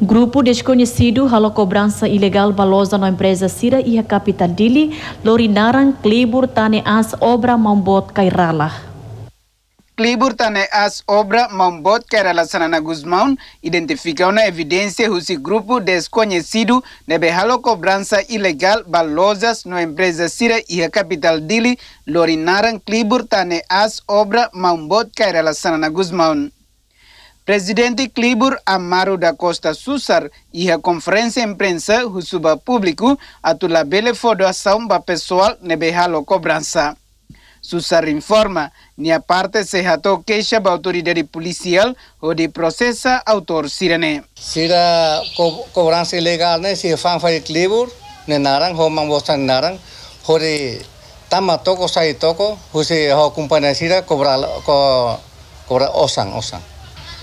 Grupo desconhecido ralou cobrança ilegal balosa na empresa Sira e a capital Dili, Lorinaran, Klibur, Tane As, Obra, Mambot, Kairala. Klibur, Tane As, Obra, Mambot, Kairala, Sanana Guzmão identificou na evidência o grupo desconhecido nebe ralou cobrança ilegal balosas na empresa Sira e a capital Dili, Lorinaran, Klibur, Tane As, Obra, Mambot, Kairala, Sanana Guzmão. Presidente Klibur Amaro da Costa Sussar ia a conferência imprensa rusuba público atula bele fodoação ba pessoal halo cobrança. Susar informa, ni a parte se jato queixa ba autoridade policial o de processa autor sirene. Sira co cobrança ilegal, né? Se fan fa Klibur, ne naran, ho man bostan naran, ho de tama toko sai toko, ho se ho companhia sira cobrar, co, cobrar osan, osan.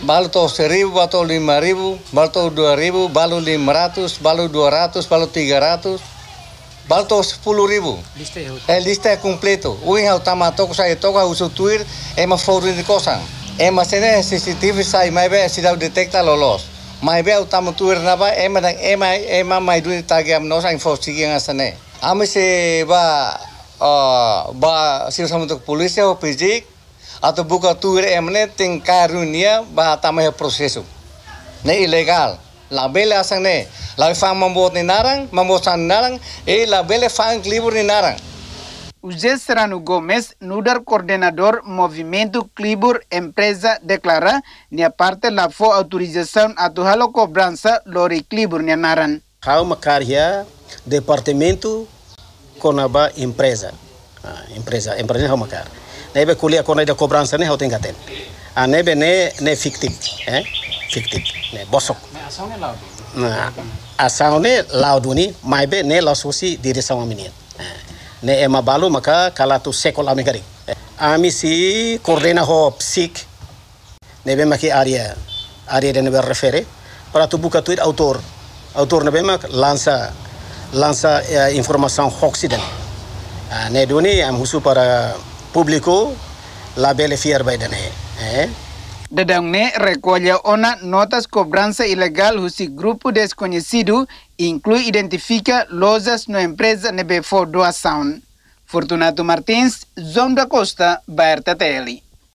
balu tuh seribu, baru lima ribu, balu tuh dua ribu, balu lima ratus, balu dua ratus, balu tiga ratus, balu tuh sepuluh ribu. Lista ya? Eh, lista ya completo. Uin hau toko saya toka usu tuir, ema forin kosan. Ema sene CCTV sai mai be sidau detekta lolos. Mai be hau tamutuir naba, ema dan ema ema mai duin tagiam nosa infosigi yang asane. Ami se ba ah, ba sama untuk polisi hau pijik, atau buka tuir emne ting karunia bahata prosesu ne ilegal Label asang ne La fang membuat ni narang membuat san narang e fang klibur ni narang José Serano Gómez, nudar coordenador Movimento Klibur Empresa, deklara ni aparte la fo atu a halo lori klibur ni naran. Kau makarya departamento conaba empresa. Ah, empresa, empresa kau makarya nebe kulia kona ida cobrança ne tingkat gaten a ah, nebe ne ne fiktif, eh fiktif, ne bosok na asaune lauduni maibe ne lasusi nah, diri sama minyak. Eh, ne ema balu maka kala tu sekol ami gari eh, ami si kordena ho psik nebe maki aria aria de nebe refere para tu buka tuit autor autor nebe mak lansa lansa eh, informasi hoax ah, itu, ne duni am husu para pubblico labele fiar baidane eh? Dedangné recolhe ona notas cobrança ilegal husi grupo desconhecido inclui identifica lojas no empresa nebe for doação. Fortunato Martins, Zonda Costa, Bairro Tele.